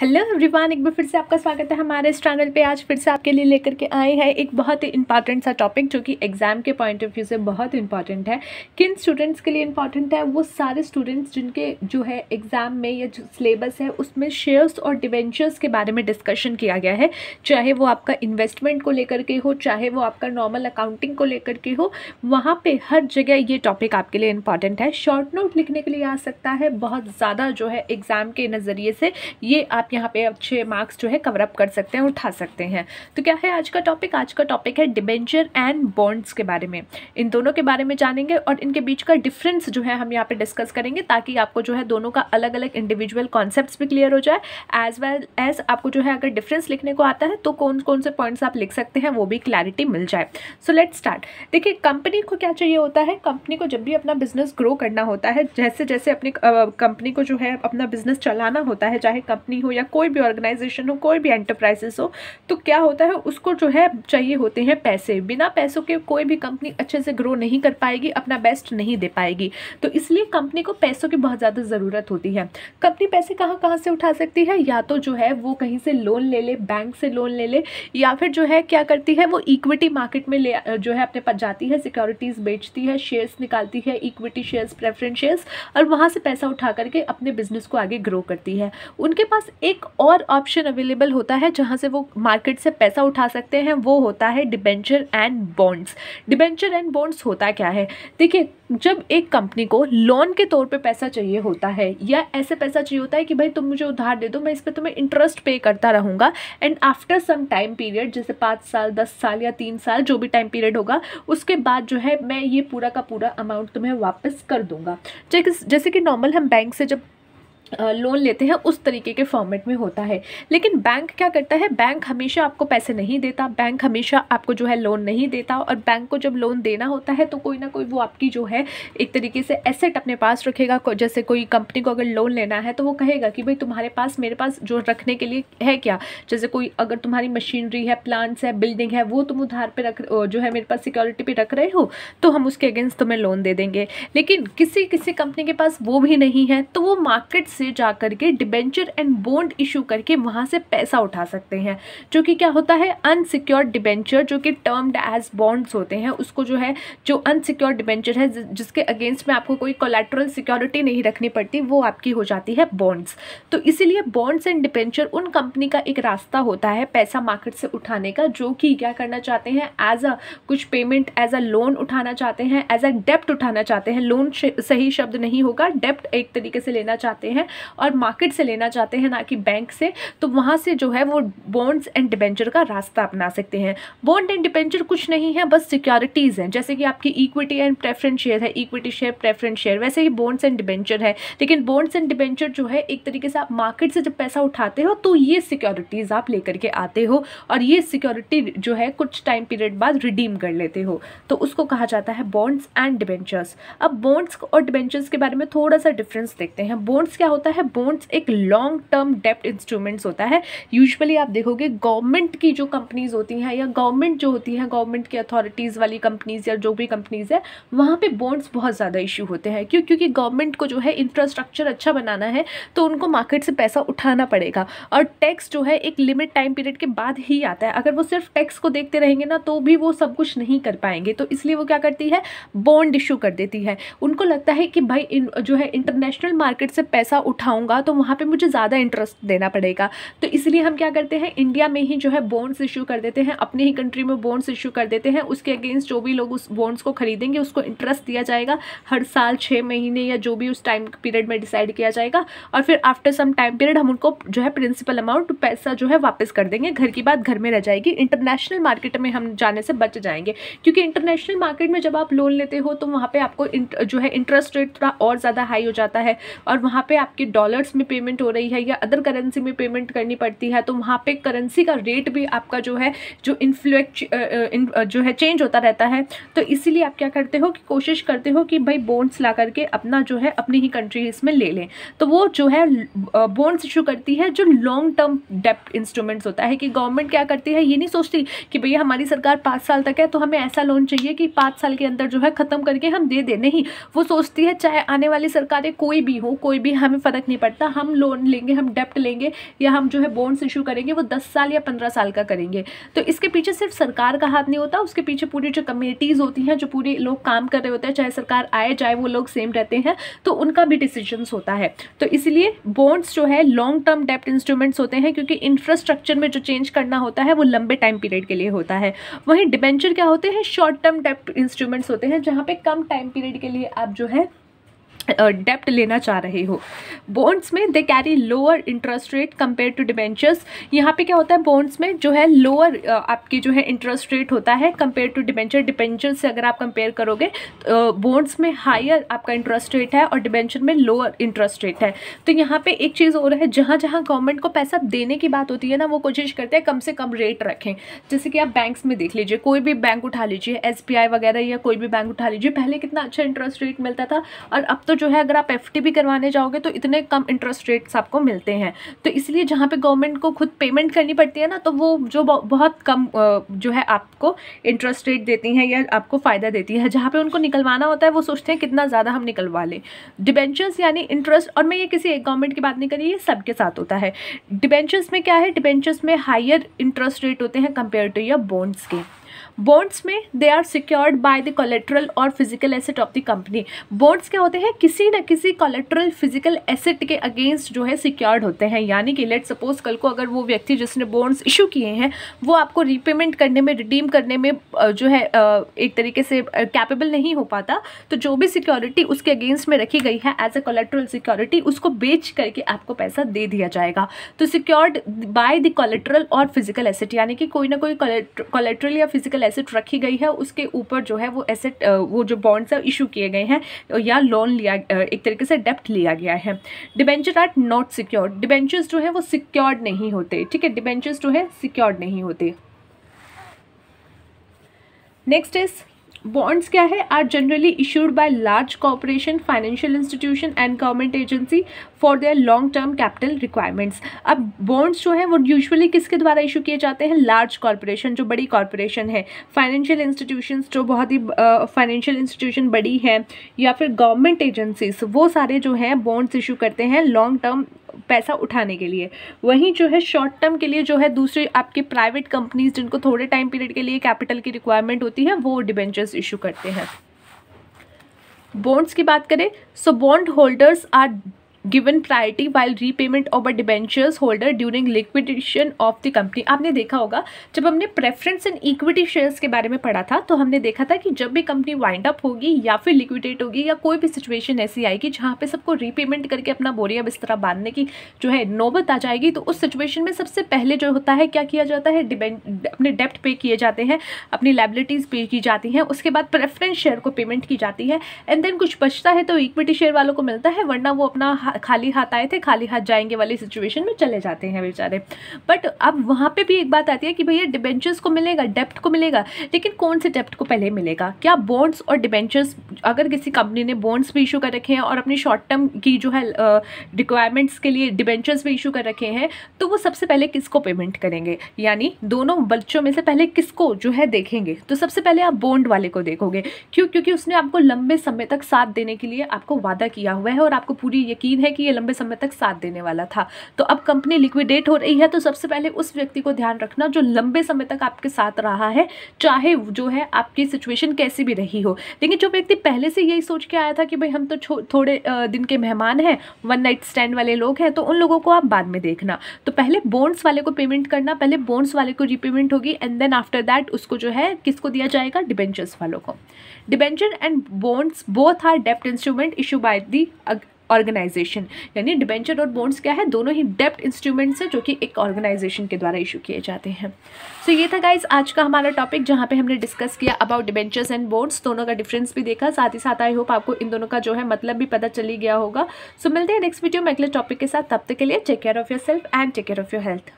hello everyone एक बार फिर से आपका स्वागत है हमारे इस चैनल पे आज फिर से आपके लिए लेकर के आए हैं एक बहुत ही इंपॉर्टेंट सा टॉपिक जो कि एग्ज़ाम के पॉइंट ऑफ व्यू से बहुत इंपॉर्टेंट है किन स्टूडेंट्स के लिए इंपॉर्टेंट है वो सारे स्टूडेंट्स जिनके जो है एग्ज़ाम में या जो सिलेबस है उसमें शेयर्स और डिवेंचर्स के बारे में डिस्कशन किया गया है चाहे वो आपका इन्वेस्टमेंट को लेकर के हो चाहे वो आपका नॉर्मल अकाउंटिंग को लेकर के हो वहाँ पर हर जगह ये टॉपिक आपके लिए इंपॉर्टेंट है शॉर्ट नोट लिखने के लिए आ सकता है बहुत ज़्यादा जो है एग्ज़ाम के नज़रिए से ये आप आप यहाँ पे अच्छे मार्क्स जो है कवरअप कर सकते हैं उठा सकते हैं तो क्या है आज का टॉपिक आज का टॉपिक है डिबेंचर एंड बॉन्ड्स के बारे में इन दोनों के बारे में जानेंगे और इनके बीच का डिफरेंस जो है हम यहाँ पे डिस्कस करेंगे ताकि आपको जो है दोनों का अलग अलग इंडिविजुअल कॉन्सेप्ट भी क्लियर हो जाए एज वेल एज आपको जो है अगर डिफरेंस लिखने को आता है तो कौन कौन से पॉइंट्स आप लिख सकते हैं वो भी क्लैरिटी मिल जाए सो लेट स्टार्ट देखिए कंपनी को क्या चाहिए होता है कंपनी को जब भी अपना बिजनेस ग्रो करना होता है जैसे जैसे अपनी कंपनी को जो है अपना बिजनेस चलाना होता है चाहे कंपनी हो या कोई भी ऑर्गेनाइजेशन हो कोई भी एंटरप्राइजेस हो तो क्या होता है उसको जो है चाहिए होते हैं पैसे बिना पैसों के कोई भी कंपनी अच्छे से ग्रो नहीं कर पाएगी अपना बेस्ट नहीं दे पाएगी तो इसलिए कंपनी को पैसों की बहुत ज़्यादा ज़रूरत होती है कंपनी पैसे कहाँ कहाँ से उठा सकती है या तो जो है वो कहीं से लोन ले ले बैंक से लोन ले ले या फिर जो है क्या करती है वो इक्विटी मार्केट में ले जो है अपने पास जाती है सिक्योरिटीज़ बेचती है शेयर्स निकालती है इक्विटी शेयर्स प्रेफरेंस शेयर्स और वहाँ से पैसा उठा करके अपने बिजनेस को आगे ग्रो करती है उनके पास एक और ऑप्शन अवेलेबल होता है जहाँ से वो मार्केट से पैसा उठा सकते हैं वो होता है debenture and bonds debenture and bonds होता क्या है देखिए जब एक कंपनी को लोन के तौर पे पैसा चाहिए होता है या ऐसे पैसा चाहिए होता है कि भाई तुम मुझे उधार दे दो मैं इस पर तुम्हें इंटरेस्ट पे करता रहूँगा and after some time period जैसे पाँच साल दस साल या तीन साल जो भी टाइम पीरियड होगा उसके बाद जो है मैं ये पूरा का पूरा अमाउंट तुम्हें वापस कर दूँगा जैसे कि नॉर्मल हम बैंक से जब लोन लेते हैं उस तरीके के फॉर्मेट में होता है लेकिन बैंक क्या करता है बैंक हमेशा आपको पैसे नहीं देता बैंक हमेशा आपको जो है लोन नहीं देता और बैंक को जब लोन देना होता है तो कोई ना कोई वो आपकी जो है एक तरीके से एसेट अपने पास रखेगा जैसे कोई कंपनी को अगर लोन लेना है तो वो कहेगा कि भाई तुम्हारे पास मेरे पास जो रखने के लिए है क्या जैसे कोई अगर तुम्हारी मशीनरी है प्लांट्स है बिल्डिंग है वो तुम उधार पर रख जो है मेरे पास सिक्योरिटी पर रख रहे हो तो हम उसके अगेंस्ट तुम्हें लोन दे देंगे लेकिन किसी किसी कंपनी के पास वो भी नहीं है तो वो मार्केट्स से जा कर के डिबेंचर एंड बोंड इशू करके वहाँ से पैसा उठा सकते हैं जो कि क्या होता है अनसिक्योर्ड डिबेंचर जो कि टर्म्ड एज बॉन्ड्स होते हैं उसको जो है जो अनसिक्योर्ड डिबेंचर है जिसके अगेंस्ट में आपको कोई कोलेट्रल सिक्योरिटी नहीं रखनी पड़ती वो आपकी हो जाती है बॉन्ड्स तो इसीलिए बॉन्ड्स एंड डिबेंचर उन कंपनी का एक रास्ता होता है पैसा मार्केट से उठाने का जो कि क्या करना चाहते हैं एज अ कुछ पेमेंट एज अ लोन उठाना चाहते हैं एज अ डेप्ट उठाना चाहते हैं लोन सही शब्द नहीं होगा डेप्ट एक तरीके से लेना चाहते हैं और मार्केट से लेना चाहते हैं ना कि बैंक से तो वहाँ से जो है वो बॉन्ड्स एंड डिबेंचर का रास्ता अपना सकते हैं बॉन्ड एंड डिबेंचर कुछ नहीं है बस सिक्योरिटीज़ हैं जैसे कि आपकी इक्विटी एंड प्रेफरेंस शेयर है इक्विटी शेयर प्रेफरेंस शेयर वैसे ही बॉन्ड्स एंड डिबेंचर है लेकिन बॉन्ड्स एंड डिबेंचर जो है एक तरीके से आप मार्केट से जब पैसा उठाते हो तो ये सिक्योरिटीज़ आप लेकर के आते हो और ये सिक्योरिटी जो है कुछ टाइम पीरियड बाद रिडीम कर लेते हो तो उसको कहा जाता है बॉन्ड्स एंड डिबेंचर्स अब बॉन्ड्स और डिबेंचर्स के बारे में थोड़ा सा डिफरेंस देखते हैं बॉन्ड्स क्या होता है बोन्स एक लॉन्ग टर्म डेप्ट इंस्ट्रूमेंट्स होता है यूजुअली आप देखोगे गवर्नमेंट की जो कंपनीज होती हैं या गवर्नमेंट जो होती है गवर्नमेंट की अथॉरिटीज़ वाली कंपनीज़ या जो भी कंपनीज़ है वहाँ पर बॉन्ड्स बहुत ज़्यादा इशू होते हैं क्यों क्योंकि गवर्नमेंट को जो है इंफ्रास्ट्रक्चर अच्छा बनाना है तो उनको मार्केट से पैसा उठाना पड़ेगा और टैक्स जो है एक लिमिट टाइम पीरियड के बाद ही आता है अगर वो सिर्फ टैक्स को देखते रहेंगे ना तो भी वो सब कुछ नहीं कर पाएंगे तो इसलिए वो क्या करती है बॉन्ड इशू कर देती है उनको लगता है कि भाई जो है इंटरनेशनल मार्केट से पैसा उठाऊँगा तो वहाँ पर मुझे ज़्यादा इंटरेस्ट देना पड़ेगा तो इसलिए हम क्या करते हैं इंडिया में ही जो है बॉन्ड्स इशू कर देते हैं अपनी ही कंट्री में बॉन्ड्स इशू कर देते हैं उसके अगेंस्ट जो भी लोग उस बॉन्ड्स को खरीदेंगे उसको इंटरेस्ट दिया जाएगा हर साल छः महीने या जो भी उस टाइम पीरियड में डिसाइड किया जाएगा और फिर आफ्टर सम टाइम पीरियड हम उनको जो है प्रिंसिपल अमाउंट पैसा जो है वापस कर देंगे घर की बात घर में रह जाएगी इंटरनेशनल मार्केट में हम जाने से बच जाएंगे क्योंकि इंटरनेशनल मार्केट में जब आप लोन लेते हो तो वहाँ पर आपको जो है इंटरेस्ट रेट थोड़ा और ज़्यादा हाई हो जाता है और वहाँ पर आप आपकी डॉलर्स में पेमेंट हो रही है या अदर करेंसी में पेमेंट करनी पड़ती है तो वहाँ पे करेंसी का रेट भी आपका जो है जो इन्फ्लुएक् जो है चेंज होता रहता है तो इसीलिए आप क्या करते हो कि कोशिश करते हो कि भाई बॉन्ड्स ला करके अपना जो है अपनी ही कंट्री इसमें ले लें तो वो जो है बॉन्ड्स इशू करती है जो लॉन्ग टर्म डेप्ट इंस्ट्रूमेंट्स होता है कि गवर्नमेंट क्या करती है ये नहीं सोचती कि भैया हमारी सरकार पाँच साल तक है तो हमें ऐसा लोन चाहिए कि पाँच साल के अंदर जो है ख़त्म करके हम दे दें नहीं वो सोचती है चाहे आने वाली सरकारें कोई भी हो कोई भी हमें हमें फ़र्क नहीं पड़ता हम लोन लेंगे हम डेप्ट लेंगे या हम जो है बॉन्ड्स इशू करेंगे वो दस साल या पंद्रह साल का करेंगे तो इसके पीछे सिर्फ सरकार का हाथ नहीं होता उसके पीछे पूरी जो कमेटीज़ होती हैं जो पूरे लोग काम कर रहे होते हैं चाहे सरकार आए चाहे वो लोग सेम रहते हैं तो उनका भी डिसीजन होता है तो इसलिए बॉन्ड्स जो है लॉन्ग टर्म डेप्ट इंस्ट्रूमेंट्स होते हैं क्योंकि इंफ्रास्ट्रक्चर में जो चेंज करना होता है वो लंबे टाइम पीरियड के लिए होता है वहीं डिबेंचर क्या होते हैं शॉर्ट टर्म डेप्ट इंस्ट्रूमेंट्स होते हैं जहाँ पे कम टाइम पीरियड के लिए आप जो है डेप्ट लेना चाह रहे हो बॉन्ड्स में they carry lower interest rate compare to debentures यहाँ पे क्या होता है बॉन्ड्स में जो है लोअर आपकी जो है इंटरेस्ट रेट होता है कंपेयर टू डिबेंचर डिबेंचर से अगर आप कंपेयर करोगे तो में हायर आपका इंटरेस्ट रेट है और डिबेंचर में लोअर इंटरेस्ट रेट है तो यहाँ पे एक चीज़ और है जहाँ जहाँ गवर्नमेंट को पैसा देने की बात होती है ना वो कोशिश करते हैं कम से कम रेट रखें जैसे कि आप बैंक्स में देख लीजिए कोई भी बैंक उठा लीजिए एस वगैरह या कोई भी बैंक उठा लीजिए पहले कितना अच्छा इंटरेस्ट रेट मिलता था और अब तो जो है अगर आप एफ भी करवाने जाओगे तो इतने कम इंटरेस्ट रेट्स आपको मिलते हैं तो इसलिए जहाँ पर गवर्नमेंट को खुद पेमेंट करनी पड़ती है ना तो वो जो बहुत कम जो है आपको इंटरेस्ट रेट देती हैं या आपको फ़ायदा देती है जहाँ पर उनको निकलवाना होता है वो सोचते हैं कितना ज़्यादा हम निकलवा लें डिबेंचर्स यानी इंटरेस्ट और मैं ये किसी एक गवर्नमेंट की बात नहीं करी ये सबके साथ होता है डिबेंचर्स में क्या है डिबेंचर्स में हायर इंटरेस्ट रेट होते हैं कंपेयर टू तो योर के बॉन्ड्स में they are secured by the collateral और physical asset of the company bonds क्या होते हैं किसी न किसी कोलेट्रल फिजिकल एसेट के अगेंस्ट जो है सिक्योर्ड होते हैं यानी कि लेट सपोज कल को अगर वो व्यक्ति जिसने बॉन्ड्स इशू किए हैं वो आपको रीपेमेंट करने में रिडीम करने में जो है एक तरीके से कैपेबल नहीं हो पाता तो जो भी सिक्योरिटी उसके अगेंस्ट में रखी गई है एज अ कोलेट्रल सिक्योरिटी उसको बेच करके आपको पैसा दे दिया जाएगा तो सिक्योर्ड बाय द कोलेट्रल और फिजिकल एसेट यानी कि कोई ना कोई कोलेट्रल या फिजिकल एसेट रखी गई है उसके ऊपर जो है वो एसेट वो जो बॉन्ड्स है इशू किए गए हैं या लोन लिया एक तरीके से डेप्ट लिया गया है debenture are not secured debentures जो है वो सिक्योर्ड नहीं होते ठीक है डिबेंचर्स जो है सिक्योर्ड नहीं होते नेक्स्ट इज़ बॉन्ड्स क्या है are generally issued by large corporation financial institution and government agency for their long term capital requirements अब बॉन्ड्स जो हैं वो यूजुअली किसके द्वारा इशू किए जाते हैं लार्ज कॉरपोरेशन जो बड़ी कॉरपोरेशन है फाइनेंशियल इंस्टीट्यूशन जो बहुत ही फाइनेंशियल uh, इंस्टीट्यूशन बड़ी हैं या फिर गवर्नमेंट एजेंसीज वो सारे जो हैं बॉन्ड्स इशू करते हैं लॉन्ग टर्म पैसा उठाने के लिए वहीं जो है शॉर्ट टर्म के लिए जो है दूसरे आपके प्राइवेट कंपनीज जिनको थोड़े टाइम पीरियड के लिए कैपिटल की रिक्वायरमेंट होती है वो डिबेंचर्स इशू करते हैं बॉन्ड्स की बात करें so bond holders are given priority while repayment uh debentures holder during liquidation of the company आपने देखा होगा जब हमने प्रेफरेंस एंड इक्विटी शेयर्स के बारे में पढ़ा था तो हमने देखा था कि जब भी कंपनी वाइंड अप होगी या फिर लिक्विडेट होगी या कोई भी सिचुएशन ऐसी आएगी जहाँ पे सबको रीपेमेंट करके अपना बोरिया बिस्तरा बांधने की जो है नौबत आ जाएगी तो उस सिचुएशन में सबसे पहले जो होता है क्या किया जाता है अपने डेप्ट पे किए जाते हैं अपनी लाइबिलिटीज़ पे की जाती हैं उसके बाद प्रेफरेंस शेयर को पेमेंट की जाती है एंड देन कुछ बचता है तो इक्विटी शेयर वालों को मिलता है वरना वो अपना खाली हाथ आए थे खाली हाथ जाएंगे वाली सिचुएशन में चले जाते हैं बेचारे बट अब वहाँ पे भी एक बात आती है कि भैया डिबेंचर्स को मिलेगा डेप्ट को मिलेगा लेकिन कौन से डेप्ट को पहले मिलेगा क्या बॉन्ड्स और डिबेंचर्स अगर किसी कंपनी ने बॉन्ड्स भी इशू कर रखे हैं और अपनी शॉर्ट टर्म की जो है रिक्वायरमेंट्स के लिए डिबेंचर्स भी इशू कर रखे हैं तो वो सबसे पहले किसको पेमेंट करेंगे यानी दोनों बच्चों में से पहले किसको जो है देखेंगे तो सबसे पहले आप बॉन्ड वाले को देखोगे क्यों क्योंकि उसने आपको लंबे समय तक साथ देने के लिए आपको वादा किया हुआ है और आपको पूरी यकीन यकीन है कि ये लंबे समय तक साथ देने वाला था तो अब कंपनी लिक्विडेट हो रही है तो सबसे पहले उस व्यक्ति को ध्यान रखना जो लंबे समय तक आपके साथ रहा है चाहे जो है आपकी सिचुएशन कैसी भी रही हो लेकिन जो व्यक्ति पहले से यही सोच के आया था कि भाई हम तो थोड़े दिन के मेहमान हैं वन नाइट स्टैंड वाले लोग हैं तो उन लोगों को आप बाद में देखना तो पहले बोन्स वाले को पेमेंट करना पहले बोन्स वाले को रिपेमेंट होगी एंड देन आफ्टर दैट उसको जो है किसको दिया जाएगा डिबेंचर्स वालों को debenture and bonds both are डेप्ट instrument issue by the organization यानी डिबेंचर और बोन्ड्स क्या है दोनों ही डेप्ट इंस्ट्रूमेंट्स हैं जो कि एक ऑर्गेनाइजेशन के द्वारा इशू किए जाते हैं सो so, ये था गाइज आज का हमारा टॉपिक जहाँ पे हमने डिस्कस किया अबाउट डिबेंचर्स एंड बोन्स दोनों का डिफरेंस भी देखा साथ ही साथ आई होप आपको इन दोनों का जो है मतलब भी पता चली गया होगा सो so, मिलते हैं नेक्स्ट वीडियो में अगले टॉपिक के साथ तब तक के लिए take care of yourself and take care of your health